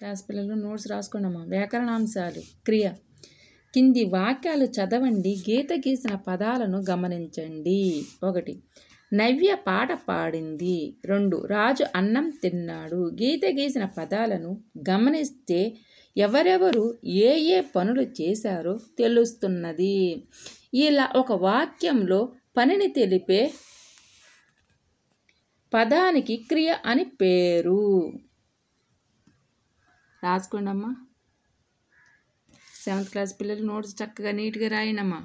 class పిల్లలు notes రాసుకున్నామా వ్యాకరణాంశాలు క్రియ కింది వాక్యాలు చదవండి గీత గీసిన పదాలను గమనించండి ఒకటి నవ్య పాట పాడింది రెండు రాజు అన్నం తిన్నాడు గీత గీసిన పదాలను గమనిస్తే ఎవరెవరు ఏ ఏ పనులు చేశారో తెలుస్తున్నది ఇలా ఒక వాక్యంలో పనిని తెలిపే పదానికి క్రియ అని పేరు రాసుకోండి అమ్మా సెవెంత్ క్లాస్ పిల్లలు నోట్స్ చక్కగా నీట్గా రాయండి అమ్మా